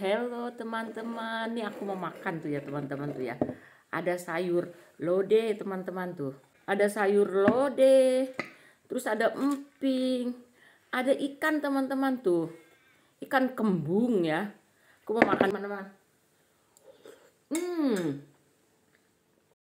Hello teman-teman, nih aku mau makan tuh ya teman-teman tuh ya. Ada sayur lode teman-teman tuh. Ada sayur lode, terus ada emping, ada ikan teman-teman tuh. Ikan kembung ya. Aku mau makan teman-teman.